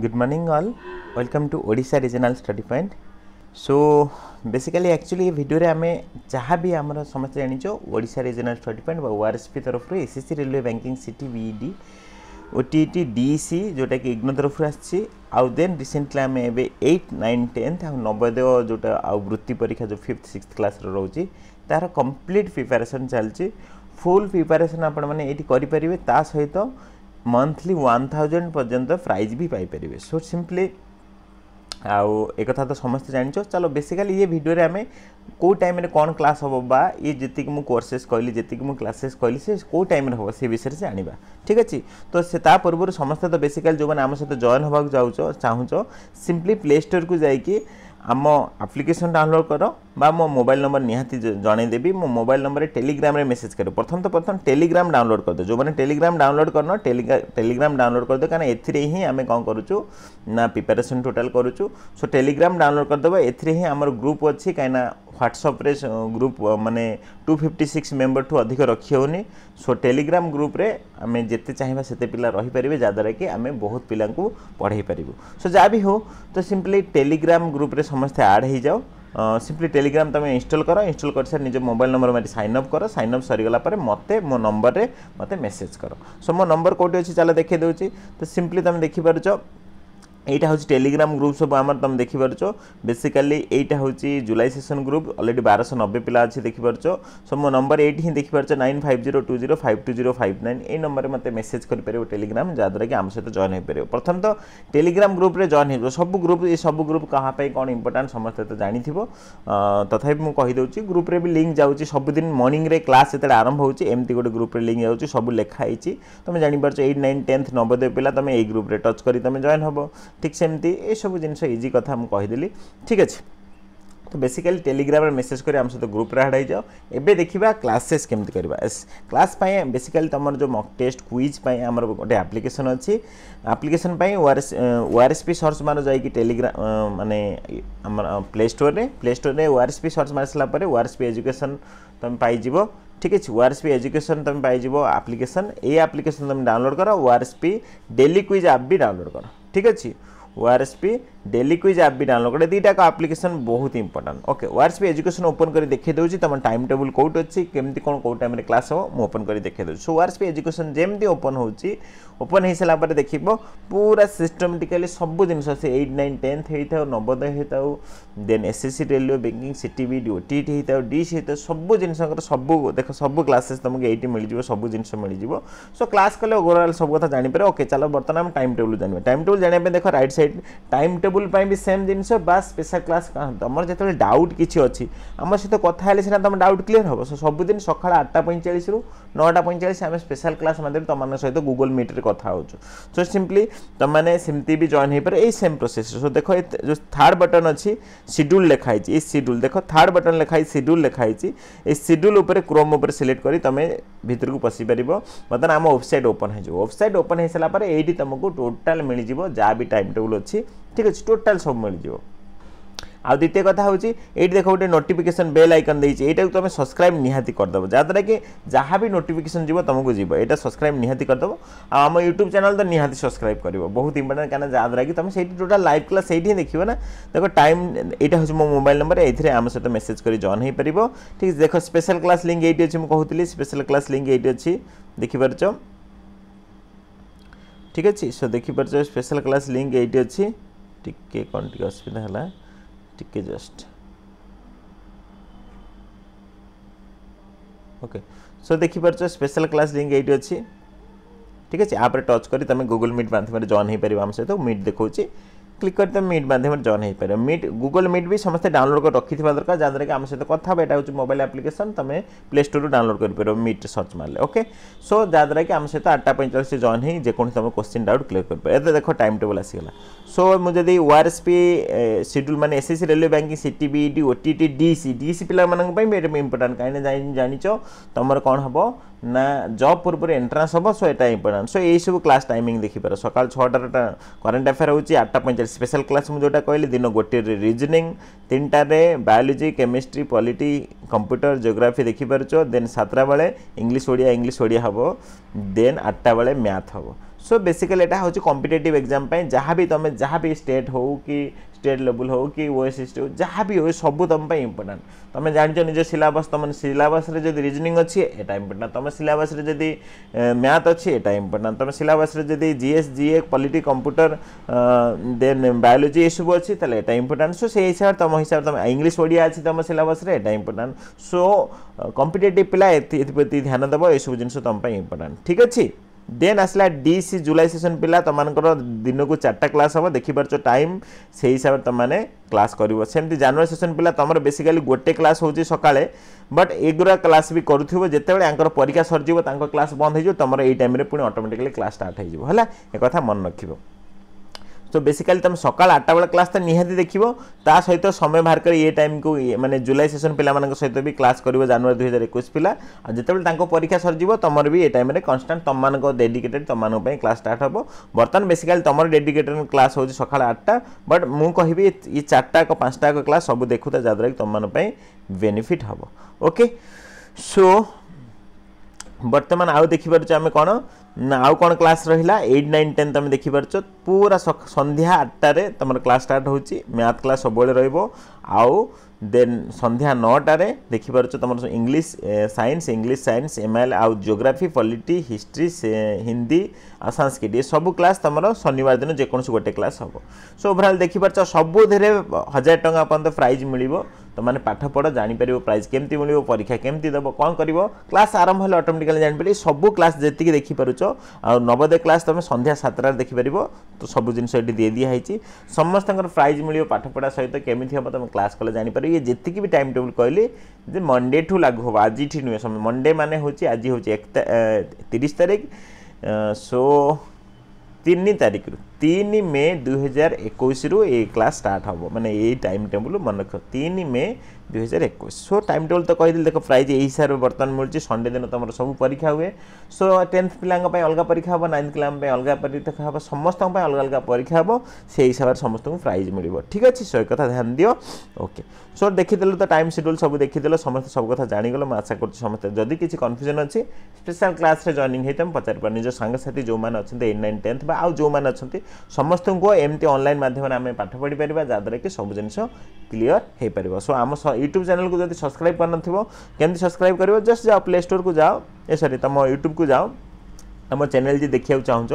good morning all welcome to odisha regional study point so basically actually video आम जहाँ भी आम समस्त जानिछ ओडा रिजनाल स्टडी पॉइंट बा ओआरएसपी तरफ रे SSC railway banking CT B Ed OTET DC जोटा कि इग्नो तरफ आउ दे रिसेंटली आम एबे 8 नाइन टेन्थ आ नवोदय जोटा वृत्ति परीक्षा जो फिफ्थ सिक्स क्लास रो तार कम्प्लीट प्रिपरेशन चलती फुल प्रिपरेशन आपण माने ता सहित ମନ୍ଥଲି ୱାନ୍ ଥାଉଜେଣ୍ଡ ପର୍ଯ୍ୟନ୍ତ ପ୍ରାଇଜ୍ ବି ପାଇପାରିବେ ସୋ ସିମ୍ପଲି ଆଉ ଏକଥା ତ ସମସ୍ତେ ଜାଣିଛ ଚାଲ ବେସିକାଲି ଇଏ ଭିଡ଼ିଓରେ ଆମେ କେଉଁ ଟାଇମ୍ରେ କ'ଣ କ୍ଲାସ୍ ହେବ ବା ଇଏ ଯେତିକି ମୁଁ କୋର୍ସେସ୍ କହିଲି ଯେତିକି ମୁଁ କ୍ଲାସେସ୍ କହିଲି ସେ କେଉଁ ଟାଇମ୍ରେ ହେବ ସେ ବିଷୟରେ ଜାଣିବା ଠିକ୍ ଅଛି ତ ସେ ତା ପୂର୍ବରୁ ସମସ୍ତେ ତ ବେସିକାଲି ଯେଉଁମାନେ ଆମ ସହିତ ଜଏନ୍ ହେବାକୁ ଯାଉଛ ଚାହୁଁଛ ସିମ୍ପଲି ପ୍ଲେ ଷ୍ଟୋର୍କୁ ଯାଇକି ଆମ ଆପ୍ଲିକେସନ୍ ଡାଉନଲୋଡ଼୍ କର ବା ମୋ ମୋବାଇଲ୍ ନମ୍ବର ନିହାତି ଜଣାଇଦେବି ମୋ ମୋବାଇଲ୍ ନମ୍ବରରେ ଟେଲିଗ୍ରାମରେ ମେସେଜ୍ କରିବ ପ୍ରଥମ ତ ପ୍ରଥମ ଟେଲିଗ୍ରାମ ଡାଉନଲୋଡ଼୍ କରିଦିଅ ଯେଉଁମାନେ ଟେଲିଗ୍ରାମ ଡାଉନଲୋଡ଼୍ କରିନ ଟେଲିଗ୍ରାମ ଡାଉନଲୋଡ଼୍ କରିଦିଅ କାରଣ ଏଥିରେ ହିଁ ଆମେ କ'ଣ କରୁଛୁ ନା ପ୍ରିପାରେସନ୍ ଟୋଟାଲ୍ କରୁଛୁ ସୋ ଟେଲିଗ୍ରାମ ଡାଉନଲୋଡ଼୍ କରିଦେବ ଏଥିରେ ହିଁ ଆମର ଗ୍ରୁପ୍ ଅଛି କାହିଁକିନା ह्वाट्सअप ग्रुप मानने टू फिफ्टी सिक्स मेम्बर ठूँ अधिक रखी हो सो टेलीग्राम ग्रुप आम जिते चाहिए सेत पिला रहीपर जहाद्वारा कि आम बहुत पिला पढ़े पारू सो जहाँ भी हो तो सिंपली टेलीग्राम ग्रुप समस्ते आड हो जाओ सिंपली टेलीग्राम तुम इनस्टल कर इनस्टल कर सारे निज मोबाइल नंबर मारे सैनअप कर सैनअप सरगलापर मत मो नंबर में मत मेसेज कर सो मो नंबर कौटी अच्छे चल देखे तो सिंपली तुम देखिपार এইটা হচ্ছে টেলিগ্রাম গ্রুপ সব আমার তুমি দেখিপারছ বেসিকালি এইটা হচ্ছে জুলাই সেসন গ্রুপ অলরেডি বারশহ নবে পিলা আছে দেখিপারছ সো মো নম্বর এইটি হি দেখিপারছ nine five zero two zero five two zero five nine এই নম্বরে মতো মেসেজ করিপারিব টেলিগ্রাম যাদ্বারা কি আম সহ জয়েন হয়ে প্রথম তো টেলিগ্রাম গ্রুপে জয়েন হয়ে সবু গ্রুপ এই সবু গ্রুপ কাহাপাই কোণ ইম্পর্টাট সমস্ত তো জাঁথিব তথাপি মু কহিদেছি গ্রুপে বি লিঙ্ক যাচ্ছি ସବୁଦିନ ମର୍ଣ୍ଣିଂରେ କ୍ଲାସ୍ ଯେତେବେଳେ ଆରମ୍ଭ ହେଉଛି ଏମିତି ଗୋଟେ ଗ୍ରୁପ୍ରେ ଲିଙ୍କ୍ ଯାଉଛି ସବୁ ଲେଖା ହେଇଛି ତୁମେ ଜାଣିପାରୁଛ ଏଇଟ୍ ନାଇନ୍ ଟେନ୍ଥ ନବୋଦୟ ପିଲା ତୁମେ ଏଇ ଗ୍ରୁପ୍ରେ ଟଚ୍ କରି ତୁମେ ଜଏନ୍ ହେବ ঠিক সেମିତି ଏସବୁ ଜିନିଷ ଇଜି କଥା ମୁଁ କହିଦେଲି ଠିକ୍ ଅଛି তো বেসিক্যালি টেলিগ্রামে মেসেজ করে আমার সহ গ্রুপে আড হয়ে যাও এবে দেখা ক্লাসেস কেমি করা ক্লাস পাই বেসিক্যালি তোমার যে মক টেস্ট কুইজ পাই আমার গোটে আপ্লিকেসন অছি আপ্লিকেসন পাই ওআরএস ওআরএসপি সর্চ মার যাই টেলিগ্রাম মানে আমার প্লে স্টোরে প্লে স্টোরে ওআরএসপি সর্চ মারি সারা পরে ওআরএসপি এজুকেশন তুমি পাইযিব ঠিক আছে ওআরএসপি এজুকেশন তুমি পাইযিব আপ্লিকেসন এই আপ্লিকেসন তুমি ডাউনলোড কর ওআরএসপি ডেলি কুইজ আপ বি ডাউনলোড কর ঠিক আছে ওআরএসপি ডেলি কুইজ অ্যাप भी डाउनलोड करें দুইটা অ্যাপ্লিকেশন বহুত important okay ORSP education open করে দেখাই দেউছি তোমার টাইম টেবল কোট আছে কেমতি কোন কোন টাইমে ক্লাস হবো মু ওপেন করে দেখাই দেউছি সো ওআরএসপি এডুকেশন যেমতি ওপেন হউছি ওপেন হই সালা পরে দেখিব পুরা সিস্টেমেটিক্যালি সব জিনিস আছে 8 9 10th হইতাও নবোদয় হইতাও then SSC railway banking CTV DOTT হইতাও ডিশ হইতাও সব জিনিসଙ୍କର ସବୁ ଦେଖ ସବୁ କ୍ଲାସେସ୍ ତମକୁ ଏଇଠି ମିଳିଯିବ ସବୁ ଜିନିଷ ମିଳିଯିବ ସୋ କ୍ଲାସ୍ କଲେ ଓଭରଅଲ୍ ସବୁ କଥା ଜାଣିପାରିବ ଓକେ ଚାଲ ବର୍ତ୍ତମାନ ଆମେ ଟାଇମ୍ ଟେବୁଲ୍ ଜାଣିବା ଟାଇମ୍ ଟେବୁଲ୍ ଜାଣିବା ପାଇଁ ଦେଖ ରାଇଟ୍ ସାଇଡ଼୍ से टाइम टेबुल भी सेम जिनस बा स्पेशल क्लास तुम जो डाउट किसी अच्छी आम सहित कथा सीना तुम डाउट क्लीयर हम सो सबुदिन सका आठटा पैंचाश रु नौटा पैंचाश आम स्पेशल क्लास माध्यम तुम सहित गुगल मिट्रे कथा हो सो सिंपली तुमने सेमती भी जॉइन हो पार यही सेम प्रोसेस सो देख जो थार्ड बटन अच्छी सिड्यूल लेखाई ये सिड्यूल देख थार्ड बटन लेखाई सिड्यूल लेखाई ये सिड्यूल उपर क्रोम उपर सिलेक्ट कर तुम भितर को पशि पार बर्तमान आम वेबसाइट ओपन हो वेबसाइट ओपन हो सारापर ये तुमको टोटाल मिल जाए जहाँ भी टाइम टेबुल ଆଭେଲେବୁଲ୍ ଅଛି ଠିକ୍ ଅଛି ଟୋଟାଲ୍ ସବୁ ମିଳିଯିବ ଆଉ ଦ୍ୱିତୀୟ କଥା ହେଉଛି ଏଇଠି ଦେଖ ଗୋଟେ ନୋଟିଫିକେସନ୍ ବେଲ୍ ଆଇକନ୍ ଦେଇଛି ଏଇଟାକୁ ତୁମେ ସବସ୍କ୍ରାଇବ୍ ନିହାତି କରିଦେବ ଯାହାଦ୍ୱାରା କି ଯାହା ବି ନୋଟିଫିକେସନ୍ ଯିବ ତୁମକୁ ଯିବ ଏଇଟା ସବସ୍କ୍ରାଇବ୍ ନିହାତି କରିଦେବ ଆଉ ଆମ ୟୁଟ୍ୟୁବ୍ ଚ୍ୟାନେଲ୍ ତ ନିହାତି ସବସ୍କ୍ରାଇବ୍ କରିବ ବହୁତ ଇମ୍ପୋର୍ଟାଣ୍ଟ କାରଣ ଯାହାଦ୍ୱାରା କି ତୁମେ ସେଇଠି ଟୋଟାଲ୍ ଲାଇଭ୍ କ୍ଲାସ୍ ସେଇଠି ହିଁ ଦେଖିବ ନା ଦେଖ ଟାଇମ୍ ଏଇଟା ହେଉଛି ମୋ ମୋବାଇଲ୍ ନମ୍ବର ଏଥିରେ ଆମ ସହିତ ମେସେଜ୍ କରି ଜଏନ୍ ହୋଇପାରିବ ଠିକ୍ ଦେଖ ସ୍ପେଶାଲ୍ କ୍ଲାସ୍ ଲିଙ୍କ୍ ଏଇଠି ଅଛି ମୁଁ କହୁଥିଲି ସ୍ପେଶାଲ୍ କ୍ଲାସ୍ ଲିଙ୍କ୍ ଏଇଠି ଅଛି ଦେଖିପାରୁଛ ठीक अच्छे सो देखिपार स्पेशल क्लास लिंक ये अच्छी टी कौन टे असुविधा है टी जस्ट ओके सो देखिपार स्पेशल क्लास लिंक ये अच्छी ठीक है आप टच कर तुम गुगुल मिट माध्यम जॉन हो पार आम सहित मिट देखा ক্লিক করে তুমি মিট মাধ্যমে জয়েন হয়েপার মিট গুগল মিট বি সমস্ত ডাউনলোড করে রাখি দরকার যাদ্বারা কি আমার সহ কথা হব এটা হচ্ছে মোবাইল আপ্লিকেসন তুমি প্লে স্টোর ডাউনলোড করে মিট সর্চ মারলে ওকে সো যাদ্বারা কি আমার সহ আটটা পঁয়তাল্লিশ জয়েন হয়ে যেকোন তুমি কোশ্চিন ডাউট ক্লিয়ার করে এতে দেখো টাইম টেবল আসিগলা সো মু যদি ওআরএসপি সিডুল মানে SSC railway banking CTBD OTT DC DC পিলাମାନଙ୍କ ପାଇଁ ବି ଏଇଟା ଇମ୍ପୋର୍ଟାଣ୍ଟ କାହିଁକିନା ଜାଣିଛ ତମର କ'ଣ ହେବ ନା ଜବ୍ ପୂର୍ବରୁ ଏଣ୍ଟ୍ରାନ୍ସ ହେବ ସୋ ଏଇଟା ଇମ୍ପୋର୍ଟାଣ୍ଟ ସୋ ଏଇସବୁ କ୍ଲାସ୍ ଟାଇମିଂ ଦେଖିପାର ସକାଳ ଛଅଟାର କରେଣ୍ଟ ଆଫେୟାର ହେଉଛି ଆଠଟା ପଇଁଚାଳିଶ ସ୍ପେଶାଲ କ୍ଲାସ୍ ମୁଁ ଯେଉଁଟା କହିଲି ଦିନ ଗୋଟିଏରେ ରିଜନିଂ ତିନିଟାରେ biology chemistry polity computer geography ଦେଖିପାରୁଛ ଦେନ୍ ସାତଟା ବେଳେ ଇଂଲିଶ ଓଡ଼ିଆ ଇଂଲିଶ ଓଡ଼ିଆ ହେବ ଦେନ୍ ଆଠଟା ବେଳେ ମ୍ୟାଥ୍ ହେବ ସୋ ବେସିକାଲି ଏଇଟା ହେଉଛି କମ୍ପିଟେଟିଭ୍ ଏକ୍ଜାମ୍ ପାଇଁ ଯାହା ବି ତୁମେ ଯାହା ବି ଷ୍ଟେଟ୍ ହେଉ କି ଷ୍ଟେଟ୍ ଲେବୁଲ୍ ହେଉ କି ଓ ଏସ୍ ଏସ୍ ଟି ହେଉ ଯାହା ବି ହେଉ ସବୁ ତୁମ ପାଇଁ ଇମ୍ପୋର୍ଟାଣ୍ଟ ତୁମେ ଜାଣିଛ ନିଜ ସିଲାବସ୍ ତୁମ ସିଲାବସ୍ରେ ଯଦି ରିଜନିଂ ଅଛି ଏଇଟା ଇମ୍ପୋର୍ଟାଣ୍ଟ ତୁମ ସିଲାବସ୍ରେ ଯଦି ମ୍ୟାଥ୍ ଅଛି ଏଇଟା ଇମ୍ପୋର୍ଟାଣ୍ଟ ତୁମ ସିଲାବସ୍ରେ ଯଦି ଜିଏସ୍ ଜିଏ ପଲିଟି କମ୍ପ୍ୟୁଟର ଦେନ୍ ବାୟୋଲୋଜି ଏସବୁ ଅଛି ତାହେଲେ ଏଇଟା ଇମ୍ପୋର୍ଟାଣ୍ଟ ସୋ ସେଇ ହିସାବରେ ତୁମ ହିସାବରେ ତୁମେ ଇଂଲିଶ ଓଡ଼ିଆ ଅଛି ତୁମ ସିଲାବସ୍ରେ ଏଇଟା ଇମ୍ପୋର୍ଟାଣ୍ଟ ସୋ କମ୍ପିଟେଟିଭ୍ ପିଲା ଏଥିପ୍ରତି ଧ୍ୟାନ ଦେବ ଏସବୁ ଜିନିଷ ତୁମ ପାଇଁ ଇମ୍ପୋର୍ଟାଣ୍ଟ ଠିକ୍ ଅଛି দেন আসলা ডিসি জুলাই সেসন পিলা তোমার দিনকু চারটা ক্লাস হব দেখিপারছ টাইম সেই হিসাবে তোমাকে ক্লাস করব সেমতি জানুয়ারি সেসন পিলা তোমার বেসিকালি গোটে ক্লাস হচ্ছে সকালে বট এগুলা ক্লাস বি করুব যেতবে তাঁর পরীক্ষা সরজিব তাঁর ক্লাস বন্ধ হয়ে যাব তোমার এই টাইমে পুঁ অটোমেটিকালি ক্লাস স্টার্ট হয়ে যাব হল একথা মনে রাখব তো বেসিকালি তুমি সকাল আটটা বেলা ক্লাসটা নিহতি দেখব তা সহিত সময় বাহার করে ইয়ে টাইমকু মানে জুলাই সেসন পিলাମାନଙ୍କ সহিত বি ক্লাস করব জানুয়ারি দুই হাজার একুশ পিলা আর যেতবে তাঙ্ক পরীক্ষা সরিযোগ তোমার বি এ টাইমে কনস্টান্ট তোমার ডেডিকেটেড তোমার ক্লাস স্টার্ট হব বর্তমান বেসিকালি তোমার ডেডিকেটেড ক্লাস হচ্ছে সকাল আটটা বট মু কহবি ই চারটাক পাঁচটাক ক্লাস সবু দেখুতা যাদ্বারা কি তোমার বেনিফিট হব ওকে সো বর্তমান আউ দেখিপারুছে আমি কোণ আউ কোণ ক্লাস রহিলা এইট নাইন টেন্থ আমি দেখিপারছ পুরা সন্ধ্যা আটটায় তোমার ক্লাস স্টার্ট হচ্ছে ম্যাথ ক্লাস সবুলে রহব আউ দেন সন্ধ্যা নটায় দেখিপারছ তোমার ইংলিশ সাইন্স ইংলিশ সাইন্স এমএল আউ জিওগ্রাফি পলিটি হিস্ট্রি হিন্দি আর সংস্কৃত এসব ক্লাস তোমার শনিবার দিন যেকোন গোটে ক্লাস হব সো ওভরঅল দেখিপারছ সবুধে হাজার টাকা পর্যন্ত প্রাইজ মিলব তোমাকে পাঠ পড় জাঁপার প্রাইজ কেমি মিলব পরীক্ষা কেমি দেব কম করব ক্লাস আরম্ভ হলে অটোমেটিকালি জাঁপার সবু ক্লাস যেত দেখিপারুছ আবদয় ক্লাস তুমি সন্ধ্যা সাতটার দেখিপার তো সবু জিনিস এটি দিয়ে দিয়া হয়েছি সমস্ত প্রাইজ মিলব পাঠ পড়া সহ কেমি হব তুমি ক্লাস কলে জাঁপার ইয়ে যেত বি টাইম টেবুল কহিলি যে মন্ডে ঠু লাগু হব আজি নুহে মন্ডে মানে হচ্ছে আজি হচ্ছে এক তিরিশ তারিখ সো তিন তারিখর ତିନି ମେ ଦୁଇହଜାର ଏକୋଇଶରୁ ଏ କ୍ଲାସ୍ ଷ୍ଟାର୍ଟ ହେବ ମାନେ ଏଇ ଟାଇମ୍ ଟେବୁଲ୍ ମନେ ରଖ ତିନି ମେ ଦୁଇହଜାର ଏକୋଇଶ ସୋ ଟାଇମ୍ ଟେବୁଲ୍ ତ କହିଦେଲି ଦେଖ ପ୍ରାଇଜ୍ ଏହି ହିସାବରେ ବର୍ତ୍ତମାନ ମିଳୁଛି ସଣ୍ଡେ ଦିନ ତୁମର ସବୁ ପରୀକ୍ଷା ହୁଏ ସୋ ଟେନ୍ଥ ପିଲାଙ୍କ ପାଇଁ ଅଲଗା ପରୀକ୍ଷା ହେବ ନାଇନ୍ଥ ପିଲାଙ୍କ ପାଇଁ ଅଲଗା ପରୀକ୍ଷା ହେବ ସମସ୍ତଙ୍କ ପାଇଁ ଅଲଗା ଅଲଗା ପରୀକ୍ଷା ହେବ ସେଇ ହିସାବରେ ସମସ୍ତଙ୍କୁ ପ୍ରାଇଜ୍ ମିଳିବ ଠିକ୍ ଅଛି ସୋ କଥା ଧ୍ୟାନ ଦିଅ ଓକେ ସୋ ଦେଖିଦେଲୁ ତ ଟାଇମ୍ ସେଡ୍ୟୁଲ୍ ସବୁ ଦେଖିଦେଲ ସମସ୍ତେ ସବୁ କଥା ଜାଣିଗଲ ମୁଁ ଆଶା କରୁଛି ସମସ୍ତେ ଯଦି କିଛି କନଫ୍ୟୁଜନ୍ ଅଛି ସ୍ପେଶାଲ୍ କ୍ଲାସ୍ରେ ଜଏନିଂ ହେଇ ତୁମେ ପଚାରିପାର ନିଜ ସାଙ୍ଗସାଥି ଯେଉଁମାନେ ଅଛନ୍ତି ଏଇଟ୍ ନାଇନ୍ ଟେନ୍ଥ ବା ଆଉ ଯେଉଁମାନେ ଅଛନ୍ତି ସମସ୍ତଙ୍କୁ ଏମିତି ଅନଲାଇନ୍ ମାଧ୍ୟମରେ ଆମେ ପାଠ ପଢ଼ିପାରିବା ଯାହାଦ୍ୱାରା କି ସବୁ ଜିନିଷ କ୍ଲିଅର୍ ହୋଇପାରିବ ସୋ ଆମ ୟୁଟ୍ୟୁବ୍ ଚ୍ୟାନେଲ୍କୁ ଯଦି ସବସ୍କ୍ରାଇବ୍ କରିନଥିବ କେମିତି ସବସ୍କ୍ରାଇବ୍ କରିବ ଜଷ୍ଟ ଯାଅ ପ୍ଲେ ଷ୍ଟୋର୍କୁ ଯାଅ ଏ ସରି ତୁମ ୟୁଟ୍ୟୁବ୍କୁ ଯାଅ ଆମ ଚ୍ୟାନେଲ୍ ଯଦି ଦେଖିବାକୁ ଚାହୁଁଛ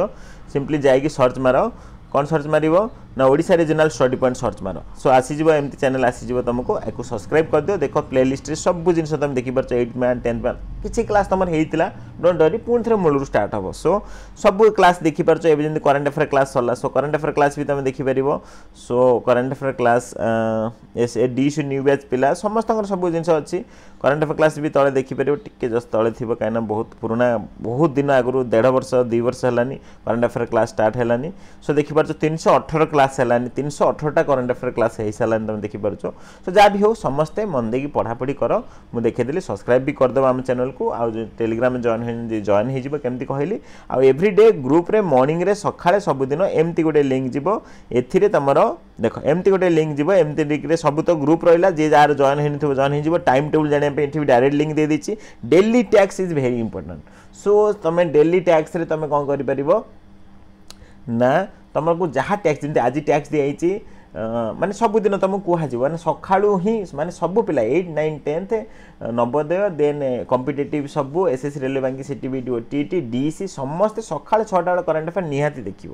ସିମ୍ପଲି ଯାଇକି ସର୍ଚ୍ଚ ମାର କ'ଣ ସର୍ଚ୍ଚ ମାରିବ ना ओडा रिजनाल स्टडी पॉइंट सर्च मार सो आसीज एमती चेल आसीज तुमको या सब्सक्राइब करदि देख प्ले लिस्ट सब जिन तुम देखिपार एट मैन टेन्थ मैन किसी क्लास तुम्हारे होता डोट डरी पुणी थे मूलर स्टार्ट हम सो सब क्लास देखिपार एम करेन्ट अफेयर क्लास सरला सो करेन्ट अफेयर क्लास भी तुम देखिपार सो करेन्ट अफेयर क्लास एस ए डिश न्यू बैच पिला समस्त सब जिन अच्छी करेन्ट अफेयर क्लास भी तले देखिपार टे जस्ट तले थी कहीं बहुत पुराणा बहुत दिन आगु देढ़ वर्ष दुई वर्ष है करेन्ट अफेयर क्लास स्टार्ट है सो देखिपार तीन सौ अठर क्लास କ୍ଲାସ୍ ହେଲାନି ତିନିଶହ ଅଠରଟା କରେଣ୍ଟ ଆଫେୟାର କ୍ଲାସ୍ ହେଇସାରିଲାନି ତୁମେ ଦେଖିପାରୁଛ ସୋ ଯାହା ବି ହେଉ ସମସ୍ତେ ମନ ଦେଇକି ପଢ଼ାପଢ଼ି କର ମୁଁ ଦେଖେଇଦେଲି ସବସ୍କ୍ରାଇବ୍ ବି କରିଦେବ ଆମ ଚ୍ୟାନେଲ୍କୁ ଆଉ ଟେଲିଗ୍ରାମ୍ ଜଏନ୍ ଜଏନ୍ ହେଇଯିବ କେମିତି କହିଲି ଆଉ ଏଭ୍ରି ଡେ ଗ୍ରୁପ୍ରେ ମର୍ଣ୍ଣିଂରେ ସକାଳେ ସବୁଦିନ ଏମିତି ଗୋଟେ ଲିଙ୍କ୍ ଯିବ ଏଥିରେ ତୁମର ଦେଖ ଏମିତି ଗୋଟେ ଲିଙ୍କ୍ ଯିବ ଏମିତି ଲିଙ୍କ୍ରେ ସବୁ ତ ଗ୍ରୁପ୍ ରହିଲା ଯିଏ ଯାହାର ଜଏନ୍ ହେଇନଥିବ ଜଏନ୍ ହେଇଯିବ ଟାଇମ୍ ଟେବୁଲ୍ ଜାଣିବା ପାଇଁ ଏଠି ବି ଡାଇରେକ୍ଟ ଲିଙ୍କ୍ ଦେଇଦେଇଛି daily tasks is very important so ତୁମେ ଡେଲି ଟ୍ୟାକ୍ସରେ ତୁମେ କ'ଣ କରିପାରିବ ନା ତୁମକୁ ଯାହା ଟ୍ୟାକ୍ସ ଯେମିତି ଆଜି ଟ୍ୟାକ୍ସ ଦିଆହେଇଛି ମାନେ ସବୁଦିନ ତୁମକୁ କୁହାଯିବ ମାନେ ସକାଳୁ ହିଁ ମାନେ ସବୁ ପିଲା eight nine tenth Navodaya then competitive ସବୁ S S railway banking C T B T T D C ସମସ୍ତେ ସକାଳେ ଛଅଟା ବେଳେ କରେଣ୍ଟ ଆଫେୟାର୍ ନିହାତି ଦେଖିବ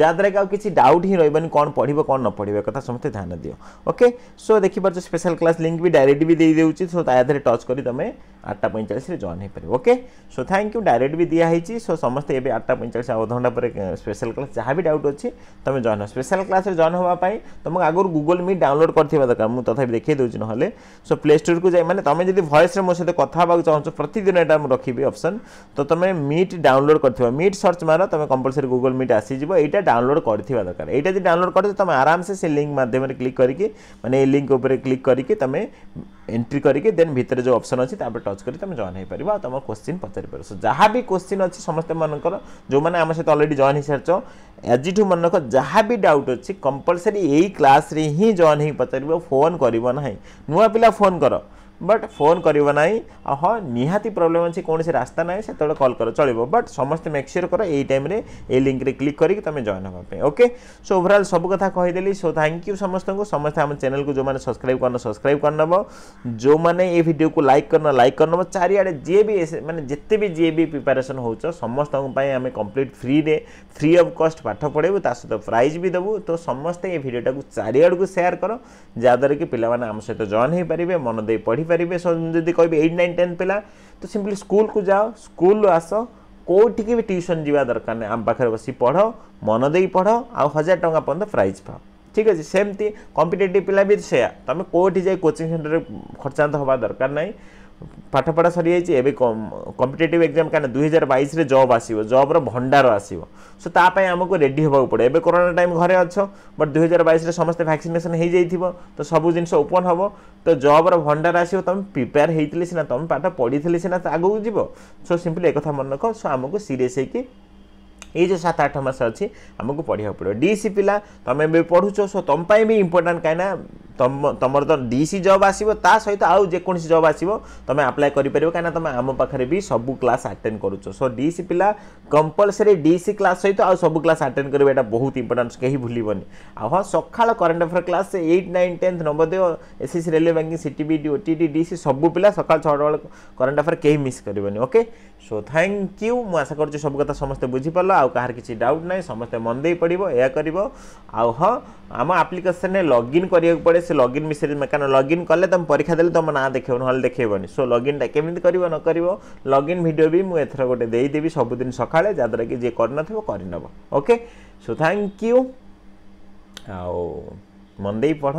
ଯାହାଦ୍ୱାରା କି ଆଉ କିଛି ଡାଉଟ୍ ହିଁ ରହିବନି କ'ଣ ପଢ଼ିବ କ'ଣ ନ ପଢ଼ିବ କଥା ସମସ୍ତେ ଧ୍ୟାନ ଦିଅ ଓକେ ସୋ ଦେଖିପାରୁଛ ସ୍ପେଶାଲ କ୍ଲାସ୍ ଲିଙ୍କ୍ ବି ଡାଇରେକ୍ଟ ବି ଦେଇଦେଉଛି ସୋ ତା ଦେହରେ ଟଚ୍ କରି ତୁମେ ଆଠଟା ପଇଁଚାଳିଶରେ ଜଏନ୍ ହୋଇପାରିବ okay so thank you direct ବି ଦିଆହେଇଛି ସୋ ସମସ୍ତେ ଏବେ ଆଠଟା ପଇଁଚାଳିଶ ଅଧଘଣ୍ଟା ପରେ ସ୍ପେଶାଲ କ୍ଲାସ୍ ଯାହା ବି ଡାଉଟ୍ ଅଛି ତୁମେ ଜଏନ୍ ହେବ ସ୍ପେଶାଲ କ୍ଲାସ୍ରେ ଜଏନ୍ ହେବା ପାଇଁ ତୁମକୁ ଆଗରୁ ଗୁଗଲ୍ ମିଟ୍ ଡାଉନଲୋଡ଼ କରିଥିବା ଦରକାର ମୁଁ ତଥାପି ଦେଖାଇ ଦେଉଛି ନହେଲେ ସୋ ପ୍ଲେ ଷ୍ଟୋର୍କୁ ଯାଇ ମାନେ ତୁମେ ଯଦି যদি ভয়েসরে ମୋ ସହିତ କଥା ହେବାକୁ ଚାହୁଁଛ ପ୍ରତିଦିନ ଏଇଟା ମୁଁ ରଖିବି ଅପସନ୍ ତ ତମେ ମିଟ୍ ଡାଉନଲୋଡ୍ କରିଥିବ ମିଟ୍ ସର୍ଚ୍ଚ ମାର ତମେ କମ୍ପଲସରି ଗୁଗଲ୍ ମିଟ୍ ଆସିଯିବ ଏଇଟା ଡାଉନଲୋଡ୍ କରିଥିବା ଦରକାର ଏଇଟା ଯଦି ଡାଉନଲୋଡ୍ କରିଥିବ ତମେ ଆରାମସେ ସେ ଲିଙ୍କ୍ ମାଧ୍ୟମରେ କ୍ଲିକ୍ କରିକି ମାନେ ଏ ଲିଙ୍କ୍ ଉପରେ କ୍ଲିକ୍ କରିକି ତମେ ଏଣ୍ଟ୍ରି କରିକି ଦେନ୍ ଭିତରେ ଯେଉଁ ଅପସନ୍ ଅଛି ତାପରେ ଟଚ୍ କରି ତମେ ଜଏନ୍ ହେଇପାରିବ ଆଉ ତମର କୋଶ୍ଚିନ୍ ପଚାରିପାରିବ ସୋ ଯାହା ବି କୋଶ୍ଚିନ୍ ଅଛି ସମସ୍ତମାନଙ୍କର ଯେଉଁମାନେ ଆମ ସହିତ ଅଲରେଡ଼ି ଜଏନ୍ ହେଇସାରିଛ ଆଜିଠୁ ମନେ ରଖ ଯାହା ବି ଡାଉଟ୍ ଅଛି କମ୍ପଲସରି ଏଇ କ୍ଲାସ୍ରେ ହିଁ ଜଏନ୍ ହେଇକି ପଚାରିବ ଫୋନ୍ କରିବ ନାହିଁ ନୂଆ ପିଲା ଫୋନ୍ କର ବଟ୍ ଫୋନ୍ କରିବ ନାହିଁ ଆଉ ହଁ ନିହାତି ପ୍ରୋବ୍ଲେମ୍ ଅଛି କୌଣସି ରାସ୍ତା ନାହିଁ ସେତେବେଳେ କଲ୍ କର ଚଳିବ ବଟ୍ ସମସ୍ତେ ମେକ୍ ସିଓର୍ କର ଏଇ ଟାଇମ୍ରେ ଏଇ ଲିଙ୍କ୍ରେ କ୍ଲିକ୍ କରିକି ତୁମେ ଜଏନ୍ ହେବା ପାଇଁ ଓକେ ସୋ ଓଭରାଲ୍ ସବୁ କଥା କହିଦେଲି ସୋ ଥ୍ୟାଙ୍କ ୟୁ ସମସ୍ତଙ୍କୁ ସମସ୍ତେ ଆମ ଚ୍ୟାନେଲ୍କୁ ଯେଉଁମାନେ ସବସ୍କ୍ରାଇବ୍ କରିନ ସବସ୍କ୍ରାଇବ୍ କରିନେବ ଯେଉଁମାନେ ଏ ଭିଡ଼ିଓକୁ ଲାଇକ୍ କରିନ ଲାଇକ୍ କରିନେବ ଚାରିଆଡ଼େ ଯିଏ ବି ମାନେ ଯେତେ ବି ଯିଏ ବି ପ୍ରିପାରେସନ୍ ହେଉଛ ସମସ୍ତଙ୍କ ପାଇଁ ଆମେ କମ୍ପ୍ଲିଟ୍ ଫ୍ରିରେ ଫ୍ରି ଅଫ୍ କଷ୍ଟ ପାଠ ପଢ଼େଇବୁ ତା ସହିତ ପ୍ରାଇଜ୍ ବି ଦେବୁ ତ ସମସ୍ତେ ଏ ଭିଡ଼ିଓଟାକୁ ଚାରିଆଡ଼କୁ ସେୟାର କର ଯାହାଦ୍ୱାରା କି ପିଲାମାନେ ଆମ ସହିତ ଜଏନ୍ ହୋଇପାରିବେ ମନ ଦେଇ ପଢ଼ି ପାରିବେ ଯଦି କହିବେ ଏଇଟ୍ ନାଇନ୍ ଟେନ୍ ପିଲା ତ ସିମ୍ପଲି ସ୍କୁଲକୁ ଯାଅ ସ୍କୁଲରୁ ଆସ କେଉଁଠିକି ବି ଟ୍ୟୁସନ୍ ଯିବା ଦରକାର ନାହିଁ ଆମ ପାଖରେ ବସି ପଢ଼ ମନ ଦେଇ ପଢ଼ ଆଉ ହଜାର ଟଙ୍କା ପର୍ଯ୍ୟନ୍ତ ପ୍ରାଇଜ୍ ପାଅ ଠିକ୍ ଅଛି ସେମିତି କମ୍ପିଟେଟିଭ୍ ପିଲା ବି ସେୟା ତୁମେ କେଉଁଠି ଯାଇ କୋଚିଂ ସେଣ୍ଟରରେ ଖର୍ଚ୍ଚାନ୍ତ ହେବା ଦରକାର ନାହିଁ ପାଠପଢ଼ା ସରିଯାଇଛି ଏବେ କମ୍ପିଟେଟିଭ୍ ଏକ୍ଜାମ୍ କାହିଁକିନା ଦୁଇ ହଜାର ବାଇଶରେ ଜବ୍ ଆସିବ ଜବ୍ର ଭଣ୍ଡାର ଆସିବ ସୋ ତା ପାଇଁ ଆମକୁ ରେଡ଼ି ହେବାକୁ ପଡ଼େ ଏବେ କରୋନା ଟାଇମ୍ ଘରେ ଅଛ ବଟ୍ ଦୁଇ ହଜାର ବାଇଶରେ ସମସ୍ତେ ଭ୍ୟାକ୍ସିନେସନ୍ ହେଇଯାଇଥିବ ତ ସବୁ ଜିନିଷ ଓପନ୍ ହେବ ତ ଜବ୍ର ଭଣ୍ଡାର ଆସିବ ତୁମେ ପ୍ରିପେୟାର୍ ହେଇଥିଲେ ସିନା ତୁମେ ପାଠ ପଢ଼ିଥିଲେ ସିନା ଆଗକୁ ଯିବ ସୋ ସିମ୍ପଲି ଏକଥା ମନେ ରଖ ସୋ ଆମକୁ ସିରିୟସ୍ ହେଇକି ଏଇ ଯେଉଁ ସାତ ଆଠ ମାସ ଅଛି ଆମକୁ ପଢ଼ିବାକୁ ପଡ଼ିବ ଡି ସି ପିଲା ତୁମେ ଏବେ ପଢ଼ୁଛ ସୋ ତୁମ ପାଇଁ ବି ଇମ୍ପୋର୍ଟାଣ୍ଟ କାହିଁକିନା ତୁମର ତ ଡି ସି ଜବ୍ ଆସିବ ତା ସହିତ ଆଉ ଯେକୌଣସି ଜବ୍ ଆସିବ ତୁମେ ଆପ୍ଲାଏ କରିପାରିବ କାହିଁକିନା ତୁମେ ଆମ ପାଖରେ ବି ସବୁ କ୍ଲାସ୍ ଆଟେଣ୍ଡ କରୁଛ ସୋ ଡି ସି ପିଲା କମ୍ପଲସରି ଡି ସି କ୍ଲାସ୍ ସହିତ ଆଉ ସବୁ କ୍ଲାସ୍ ଆଟେଣ୍ଡ କରିବ ଏଇଟା ବହୁତ ଇମ୍ପୋର୍ଟାନ୍ସ କେହି ଭୁଲିବନି ଆଉ ହଁ ସକାଳ current affair class eight nine tenth Navodaya S S railway banking C T B O T T D C ସବୁ ପିଲା ସକାଳ ଛଅଟା ବେଳେ କରେଣ୍ଟ ଆଫେୟାର କେହି ମିସ୍ କରିବନି ଓକେ ସୋ ଥ୍ୟାଙ୍କ ୟୁ ମୁଁ ଆଶା କରୁଛି ସବୁ କଥା ସମସ୍ତେ ବୁଝିପାରିଲ ଆଉ କାହାର କିଛି ଡାଉଟ୍ ନାହିଁ ସମସ୍ତେ ମନ ଦେଇ ପଡ଼ିବ ଏହା କରିବ ଆଉ ହଁ ଆମ ଆପ୍ଲିକେସନ୍ରେ ଲଗ୍ଇନ୍ କରିବାକୁ ପଡ଼େ ସେ ଲଗ୍ଇନ୍ ମିସେଜ୍ କାରଣ ଲଗ୍ଇନ୍ କଲେ ତୁମେ ପରୀକ୍ଷା ଦେଲେ ତୁମ ନାଁ ଦେଖେଇବ ନହେଲେ ଦେଖେଇବନି ସୋ ଲଗ୍ଇନ୍ଟା କେମିତି କରିବ ନ କରିବ ଲଗ୍ଇନ୍ ଭିଡ଼ିଓ ବି ମୁଁ ଏଥର ଗୋଟେ ଦେଇଦେବି ସବୁଦିନ ସକାଳେ ଯାହାଦ୍ୱାରା କି ଯିଏ କରିନଥିବ କରିନେବ ଓକେ ସୋ ଥ୍ୟାଙ୍କ ୟୁ ଆଉ ମନ ଦେଇ ପଢ଼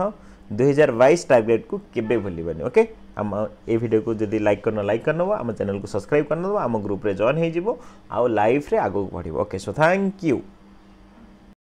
ଦୁଇହଜାର ବାଇଶ ଟାର୍ଗେଟ୍କୁ କେବେ ଭୁଲିବନି ଓକେ ଆମ ଏ ଭିଡ଼ିଓକୁ ଯଦି ଲାଇକ୍ କରିନ ଲାଇକ୍ କରିନେବ ଆମ ଚ୍ୟାନେଲ୍କୁ ସବସ୍କ୍ରାଇବ୍ କରିନେବ ଆମ ଗ୍ରୁପ୍ରେ ଜଏନ୍ ହୋଇଯିବ ଆଉ ଲାଇଫ୍ରେ ଆଗକୁ ବଢ଼ିବ ଓକେ ସୋ ଥ୍ୟାଙ୍କ ୟୁ